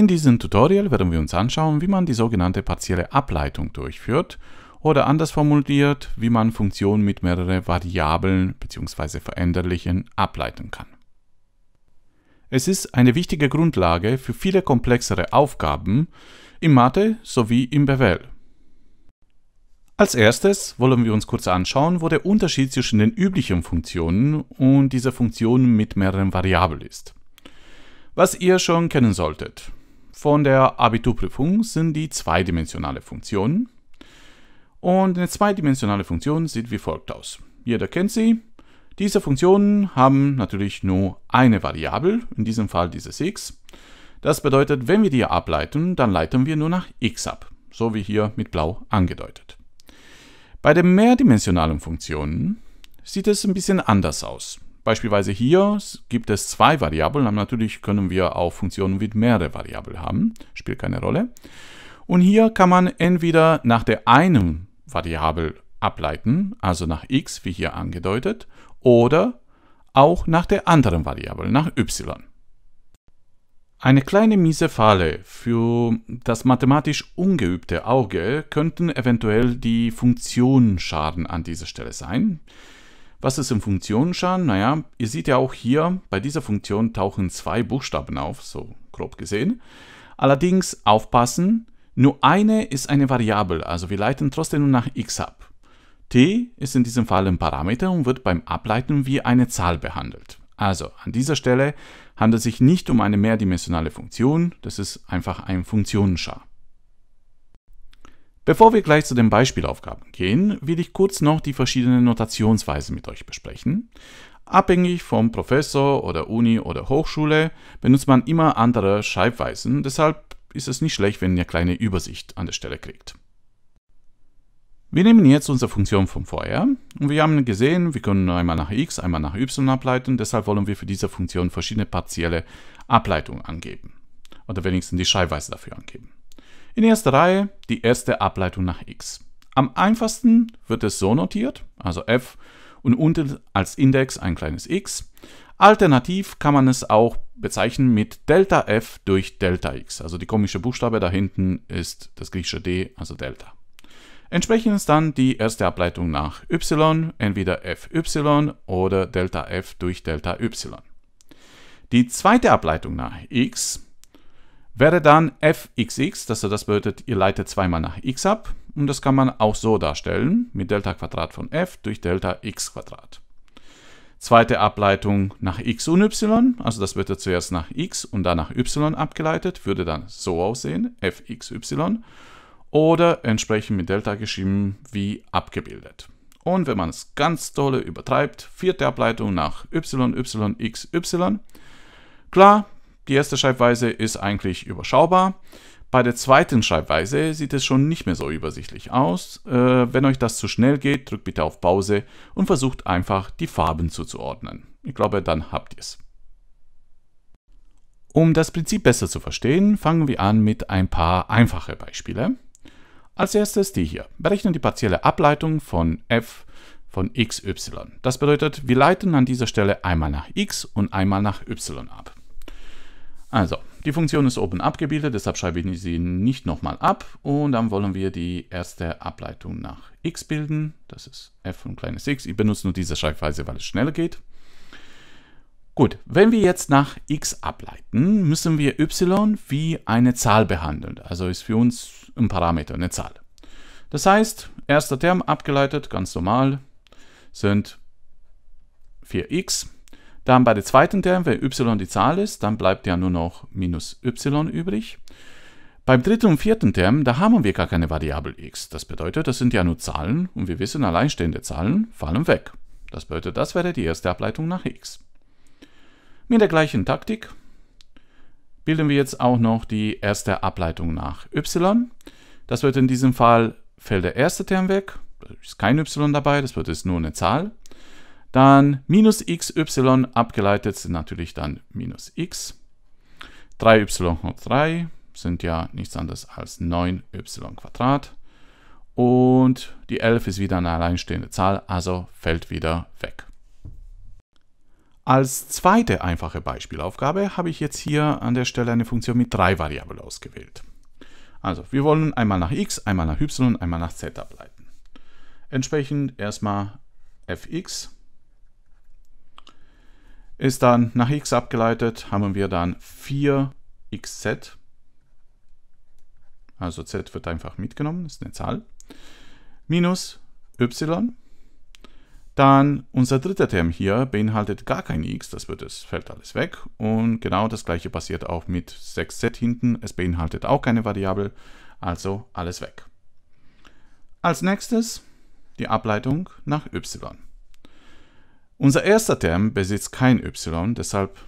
In diesem Tutorial werden wir uns anschauen, wie man die sogenannte partielle Ableitung durchführt oder anders formuliert, wie man Funktionen mit mehreren Variablen bzw. Veränderlichen ableiten kann. Es ist eine wichtige Grundlage für viele komplexere Aufgaben im Mathe sowie im BWL. Als erstes wollen wir uns kurz anschauen, wo der Unterschied zwischen den üblichen Funktionen und dieser Funktion mit mehreren Variablen ist. Was ihr schon kennen solltet, von der Abiturprüfung sind die zweidimensionale Funktionen. Und eine zweidimensionale Funktion sieht wie folgt aus. Jeder kennt sie. Diese Funktionen haben natürlich nur eine Variable, in diesem Fall dieses x. Das bedeutet, wenn wir die ableiten, dann leiten wir nur nach x ab, so wie hier mit blau angedeutet. Bei den mehrdimensionalen Funktionen sieht es ein bisschen anders aus. Beispielsweise hier gibt es zwei Variablen, aber natürlich können wir auch Funktionen mit mehreren Variablen haben, spielt keine Rolle. Und hier kann man entweder nach der einen Variable ableiten, also nach x, wie hier angedeutet, oder auch nach der anderen Variable, nach y. Eine kleine miese Falle für das mathematisch ungeübte Auge könnten eventuell die Funktionenschaden an dieser Stelle sein. Was ist im Funktionenschan? Naja, ihr seht ja auch hier, bei dieser Funktion tauchen zwei Buchstaben auf, so grob gesehen. Allerdings aufpassen, nur eine ist eine Variable, also wir leiten trotzdem nur nach x ab. t ist in diesem Fall ein Parameter und wird beim Ableiten wie eine Zahl behandelt. Also an dieser Stelle handelt es sich nicht um eine mehrdimensionale Funktion, das ist einfach ein Funktionenschar. Bevor wir gleich zu den Beispielaufgaben gehen, will ich kurz noch die verschiedenen Notationsweisen mit euch besprechen. Abhängig vom Professor oder Uni oder Hochschule benutzt man immer andere Schreibweisen, deshalb ist es nicht schlecht, wenn ihr kleine Übersicht an der Stelle kriegt. Wir nehmen jetzt unsere Funktion von vorher und wir haben gesehen, wir können einmal nach x, einmal nach y ableiten, deshalb wollen wir für diese Funktion verschiedene partielle Ableitungen angeben oder wenigstens die Schreibweise dafür angeben. In erster Reihe die erste Ableitung nach x. Am einfachsten wird es so notiert, also f und unten als Index ein kleines x. Alternativ kann man es auch bezeichnen mit Delta f durch Delta x. Also die komische Buchstabe da hinten ist das griechische d, also Delta. Entsprechend ist dann die erste Ableitung nach y, entweder fy oder Delta f durch Delta y. Die zweite Ableitung nach x wäre dann fxx, dass das bedeutet, ihr leitet zweimal nach x ab und das kann man auch so darstellen mit Delta Quadrat von f durch Delta x Quadrat. Zweite Ableitung nach x und y, also das wird zuerst nach x und dann nach y abgeleitet, würde dann so aussehen, fxy, oder entsprechend mit Delta geschrieben wie abgebildet. Und wenn man es ganz dolle übertreibt, vierte Ableitung nach y, y, x, y. Klar, die erste Schreibweise ist eigentlich überschaubar. Bei der zweiten Schreibweise sieht es schon nicht mehr so übersichtlich aus. Äh, wenn euch das zu schnell geht, drückt bitte auf Pause und versucht einfach die Farben zuzuordnen. Ich glaube, dann habt ihr es. Um das Prinzip besser zu verstehen, fangen wir an mit ein paar einfache Beispiele. Als erstes die hier. Berechnen die partielle Ableitung von f von xy. Das bedeutet, wir leiten an dieser Stelle einmal nach x und einmal nach y ab. Also, die Funktion ist oben abgebildet, deshalb schreibe ich sie nicht nochmal ab. Und dann wollen wir die erste Ableitung nach x bilden. Das ist f von kleines x. Ich benutze nur diese Schreibweise, weil es schneller geht. Gut, wenn wir jetzt nach x ableiten, müssen wir y wie eine Zahl behandeln. Also ist für uns ein Parameter, eine Zahl. Das heißt, erster Term abgeleitet, ganz normal, sind 4x dann bei der zweiten Term, wenn y die Zahl ist, dann bleibt ja nur noch minus y übrig. Beim dritten und vierten Term, da haben wir gar keine Variable x. Das bedeutet, das sind ja nur Zahlen und wir wissen, alleinstehende Zahlen fallen weg. Das bedeutet, das wäre die erste Ableitung nach x. Mit der gleichen Taktik bilden wir jetzt auch noch die erste Ableitung nach y. Das wird in diesem Fall fällt der erste Term weg, da ist kein y dabei, das wird jetzt nur eine Zahl. Dann minus xy abgeleitet sind natürlich dann minus x. 3y hoch 3 sind ja nichts anderes als 9y Und die 11 ist wieder eine alleinstehende Zahl, also fällt wieder weg. Als zweite einfache Beispielaufgabe habe ich jetzt hier an der Stelle eine Funktion mit drei Variablen ausgewählt. Also wir wollen einmal nach x, einmal nach y, einmal nach z ableiten. Entsprechend erstmal fx ist dann nach x abgeleitet, haben wir dann 4xz. Also z wird einfach mitgenommen, ist eine Zahl. Minus y. Dann unser dritter Term hier beinhaltet gar kein x, das wird, es fällt alles weg. Und genau das gleiche passiert auch mit 6z hinten, es beinhaltet auch keine Variable, also alles weg. Als nächstes die Ableitung nach y. Unser erster Term besitzt kein y, deshalb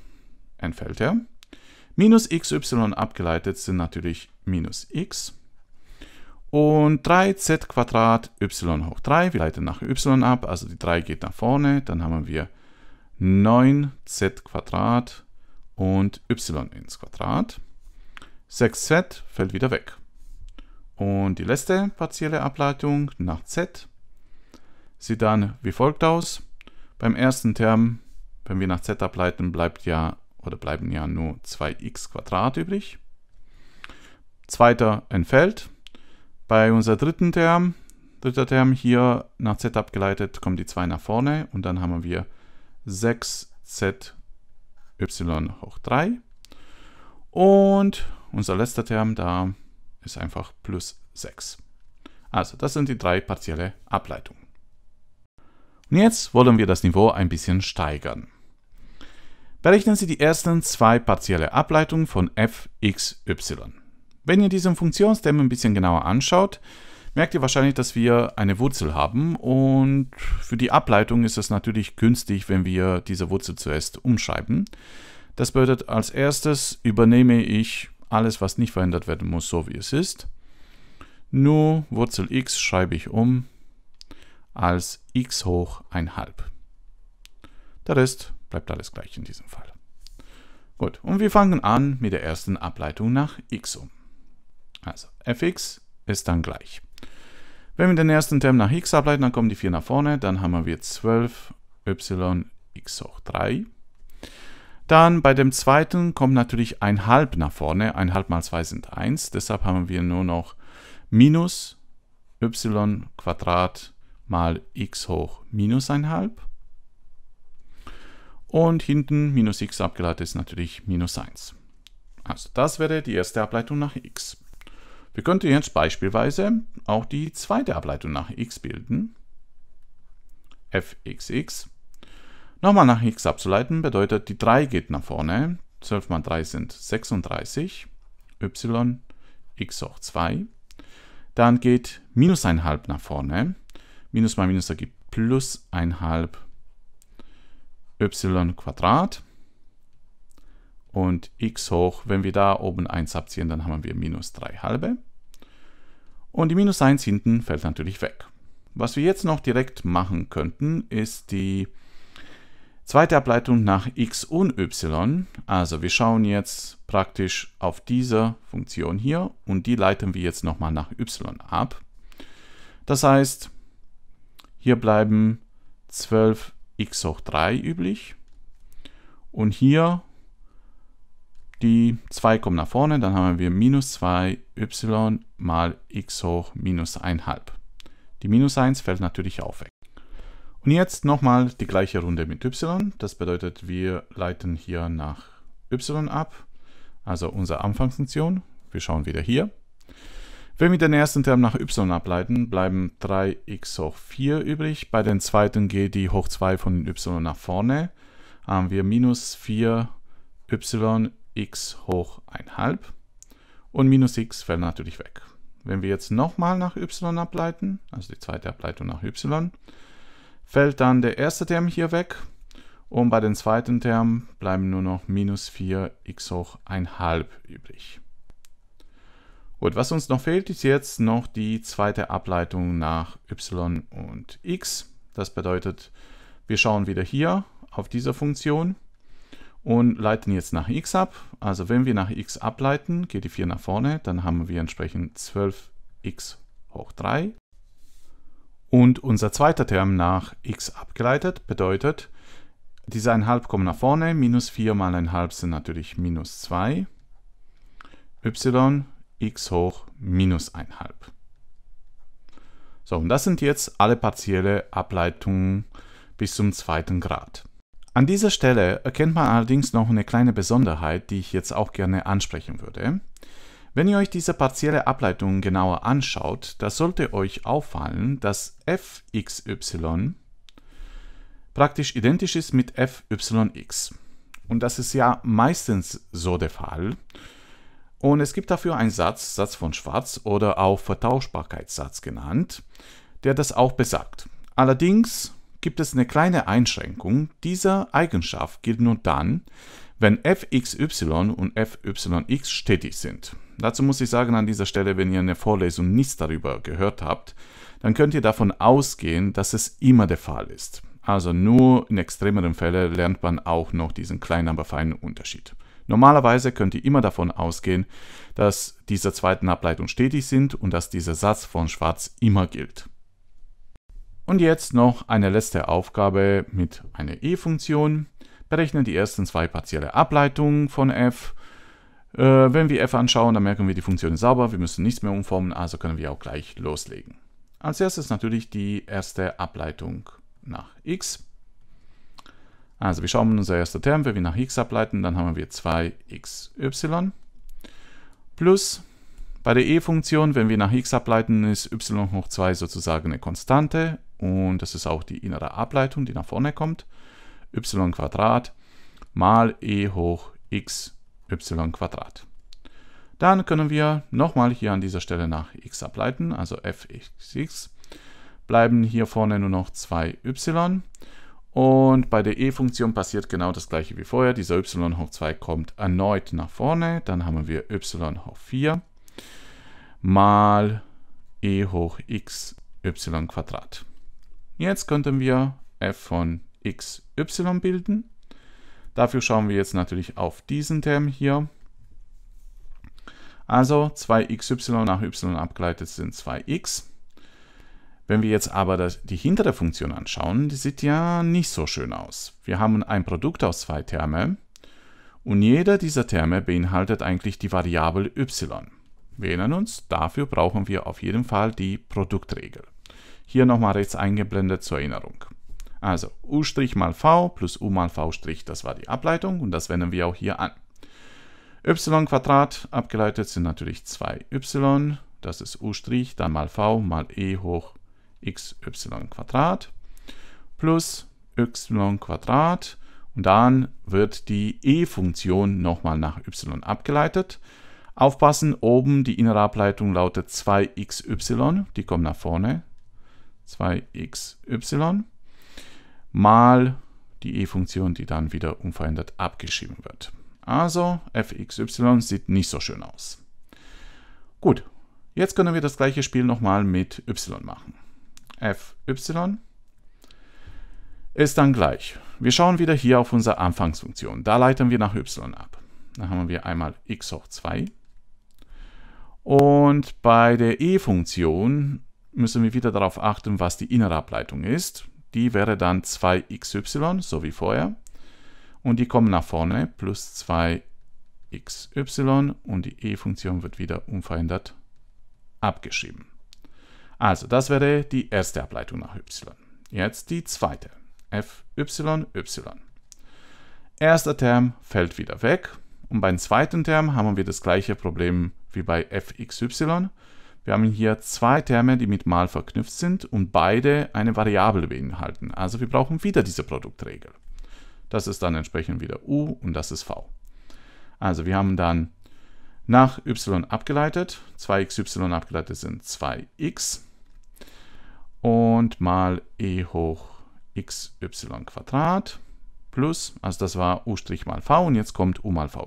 entfällt er. Minus xy abgeleitet sind natürlich minus x. Und 3z Quadrat y hoch 3, wir leiten nach y ab, also die 3 geht nach vorne, dann haben wir 9z Quadrat und y ins Quadrat. 6z fällt wieder weg. Und die letzte partielle Ableitung nach z sieht dann wie folgt aus. Beim ersten Term, wenn wir nach z ableiten, bleibt ja oder bleiben ja nur 2x übrig. Zweiter entfällt. Bei unserem dritten Term, dritter Term hier nach z abgeleitet, kommen die 2 nach vorne und dann haben wir 6zy hoch 3. Und unser letzter Term da ist einfach plus 6. Also das sind die drei partielle Ableitungen. Und jetzt wollen wir das Niveau ein bisschen steigern. Berechnen Sie die ersten zwei partielle Ableitungen von f, x, y. Wenn ihr diesen Funktionsterm ein bisschen genauer anschaut, merkt ihr wahrscheinlich, dass wir eine Wurzel haben und für die Ableitung ist es natürlich günstig, wenn wir diese Wurzel zuerst umschreiben. Das bedeutet, als erstes übernehme ich alles, was nicht verändert werden muss, so wie es ist. Nur Wurzel x schreibe ich um als x hoch halb. Der Rest bleibt alles gleich in diesem Fall. Gut, und wir fangen an mit der ersten Ableitung nach x um. Also fx ist dann gleich. Wenn wir den ersten Term nach x ableiten, dann kommen die 4 nach vorne, dann haben wir 12y x hoch 3. Dann bei dem zweiten kommt natürlich ein halb nach vorne, ein halb mal 2 sind 1, deshalb haben wir nur noch minus y Quadrat mal x hoch minus halb. Und hinten minus x abgeleitet ist natürlich minus 1. Also das wäre die erste Ableitung nach x. Wir könnten jetzt beispielsweise auch die zweite Ableitung nach x bilden. fxx. Nochmal nach x abzuleiten bedeutet, die 3 geht nach vorne. 12 mal 3 sind 36. y, x hoch 2. Dann geht minus halb nach vorne. Minus mal Minus ergibt plus halb y Quadrat. Und x hoch, wenn wir da oben 1 abziehen, dann haben wir minus 3 halbe. Und die minus 1 hinten fällt natürlich weg. Was wir jetzt noch direkt machen könnten, ist die zweite Ableitung nach x und y. Also wir schauen jetzt praktisch auf diese Funktion hier und die leiten wir jetzt nochmal nach y ab. Das heißt, hier bleiben 12x hoch 3 üblich. Und hier die 2 kommen nach vorne, dann haben wir minus 2y mal x hoch minus 1,5. Die minus 1 fällt natürlich auch weg. Und jetzt nochmal die gleiche Runde mit y. Das bedeutet, wir leiten hier nach y ab, also unsere Anfangsfunktion. Wir schauen wieder hier. Wenn wir den ersten Term nach y ableiten, bleiben 3x hoch 4 übrig. Bei den zweiten geht die hoch 2 von y nach vorne. Haben wir minus 4y x hoch 1,5 und minus x fällt natürlich weg. Wenn wir jetzt nochmal nach y ableiten, also die zweite Ableitung nach y, fällt dann der erste Term hier weg und bei den zweiten Term bleiben nur noch minus 4x hoch 1,5 übrig. Gut, was uns noch fehlt, ist jetzt noch die zweite Ableitung nach y und x. Das bedeutet, wir schauen wieder hier auf diese Funktion und leiten jetzt nach x ab. Also wenn wir nach x ableiten, geht die 4 nach vorne, dann haben wir entsprechend 12x hoch 3. Und unser zweiter Term nach x abgeleitet bedeutet, diese 1,5 kommen nach vorne, minus 4 mal 1,5 sind natürlich minus 2. y x hoch minus halb. So, und das sind jetzt alle partielle Ableitungen bis zum zweiten Grad. An dieser Stelle erkennt man allerdings noch eine kleine Besonderheit, die ich jetzt auch gerne ansprechen würde. Wenn ihr euch diese partielle Ableitung genauer anschaut, da sollte euch auffallen, dass fxy praktisch identisch ist mit fyx. Und das ist ja meistens so der Fall. Und es gibt dafür einen Satz, Satz von Schwarz oder auch Vertauschbarkeitssatz genannt, der das auch besagt. Allerdings gibt es eine kleine Einschränkung. Diese Eigenschaft gilt nur dann, wenn fxy und fyx stetig sind. Dazu muss ich sagen, an dieser Stelle, wenn ihr in der Vorlesung nichts darüber gehört habt, dann könnt ihr davon ausgehen, dass es immer der Fall ist. Also nur in extremeren Fällen lernt man auch noch diesen kleinen, aber feinen Unterschied. Normalerweise könnt ihr immer davon ausgehen, dass diese zweiten Ableitungen stetig sind und dass dieser Satz von Schwarz immer gilt. Und jetzt noch eine letzte Aufgabe mit einer E-Funktion. Berechnen die ersten zwei partielle Ableitungen von f. Äh, wenn wir f anschauen, dann merken wir, die Funktion ist sauber, wir müssen nichts mehr umformen, also können wir auch gleich loslegen. Als erstes natürlich die erste Ableitung nach x. Also wir schauen unser erster Term, wenn wir nach x ableiten, dann haben wir 2xy plus bei der e-Funktion, wenn wir nach x ableiten, ist y hoch 2 sozusagen eine Konstante und das ist auch die innere Ableitung, die nach vorne kommt, y mal e hoch xy. Dann können wir nochmal hier an dieser Stelle nach x ableiten, also fxx. Bleiben hier vorne nur noch 2y. Und bei der e-Funktion passiert genau das gleiche wie vorher. Dieser y hoch 2 kommt erneut nach vorne. Dann haben wir y hoch 4 mal e hoch x y Quadrat. Jetzt könnten wir f von x y bilden. Dafür schauen wir jetzt natürlich auf diesen Term hier. Also 2xy nach y abgeleitet sind 2x. Wenn wir jetzt aber das, die hintere Funktion anschauen, die sieht ja nicht so schön aus. Wir haben ein Produkt aus zwei Termen und jeder dieser Terme beinhaltet eigentlich die Variable y. Wir erinnern uns, dafür brauchen wir auf jeden Fall die Produktregel. Hier nochmal rechts eingeblendet zur Erinnerung. Also u' mal v plus u mal v', das war die Ableitung und das wenden wir auch hier an. y Quadrat abgeleitet sind natürlich 2y, das ist u', dann mal v mal e hoch xy Quadrat plus y Quadrat und dann wird die e-Funktion nochmal nach y abgeleitet. Aufpassen, oben die innere Ableitung lautet 2xy, die kommt nach vorne, 2xy mal die e-Funktion, die dann wieder unverändert abgeschrieben wird. Also fxy sieht nicht so schön aus. Gut, jetzt können wir das gleiche Spiel nochmal mit y machen fy ist dann gleich. Wir schauen wieder hier auf unsere Anfangsfunktion. Da leiten wir nach y ab. Da haben wir einmal x hoch 2. Und bei der e-Funktion müssen wir wieder darauf achten, was die innere Ableitung ist. Die wäre dann 2xy, so wie vorher. Und die kommen nach vorne, plus 2xy. Und die e-Funktion wird wieder unverändert abgeschrieben. Also, das wäre die erste Ableitung nach y. Jetzt die zweite. fy, y. Erster Term fällt wieder weg. Und beim zweiten Term haben wir das gleiche Problem wie bei fxy. Wir haben hier zwei Terme, die mit mal verknüpft sind und beide eine Variable beinhalten. Also wir brauchen wieder diese Produktregel. Das ist dann entsprechend wieder u und das ist v. Also wir haben dann nach y abgeleitet, 2xy abgeleitet sind 2x und mal e hoch xy Quadrat plus, also das war u' mal v und jetzt kommt u mal v',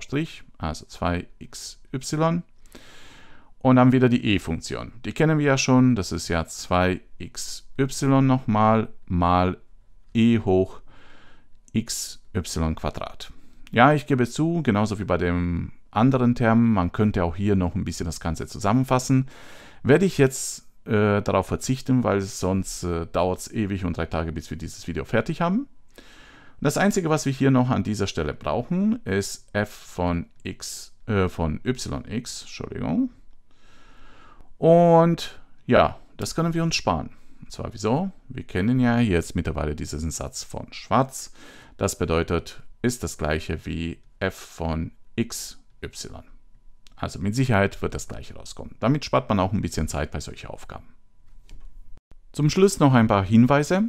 also 2xy. Und dann wieder die e-Funktion. Die kennen wir ja schon, das ist ja 2xy nochmal mal e hoch xy Quadrat. Ja, ich gebe zu, genauso wie bei dem anderen Term, man könnte auch hier noch ein bisschen das Ganze zusammenfassen, werde ich jetzt äh, darauf verzichten, weil sonst äh, dauert es ewig und drei Tage, bis wir dieses Video fertig haben. Und das Einzige, was wir hier noch an dieser Stelle brauchen, ist f von x äh, von yx, Entschuldigung. Und ja, das können wir uns sparen. Und zwar wieso? Wir kennen ja jetzt mittlerweile diesen Satz von Schwarz. Das bedeutet, ist das gleiche wie f von xy. Also mit Sicherheit wird das gleiche rauskommen. Damit spart man auch ein bisschen Zeit bei solchen Aufgaben. Zum Schluss noch ein paar Hinweise.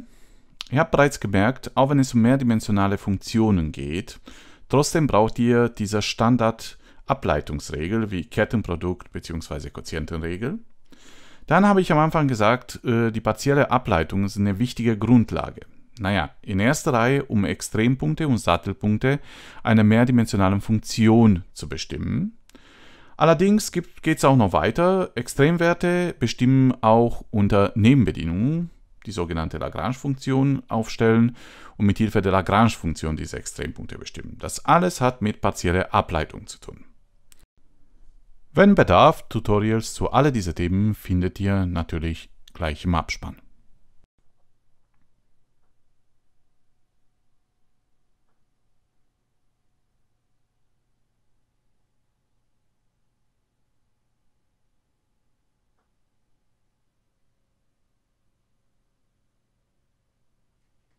Ihr habt bereits gemerkt, auch wenn es um mehrdimensionale Funktionen geht, trotzdem braucht ihr diese Standard-Ableitungsregel wie Kettenprodukt bzw. Quotientenregel. Dann habe ich am Anfang gesagt, äh, die partielle Ableitung ist eine wichtige Grundlage. Naja, in erster Reihe, um Extrempunkte und Sattelpunkte einer mehrdimensionalen Funktion zu bestimmen. Allerdings geht es auch noch weiter. Extremwerte bestimmen auch unter Nebenbedingungen, die sogenannte Lagrange-Funktion aufstellen und mit Hilfe der Lagrange-Funktion diese Extrempunkte bestimmen. Das alles hat mit partieller Ableitung zu tun. Wenn Bedarf, Tutorials zu all diesen Themen findet ihr natürlich gleich im Abspann.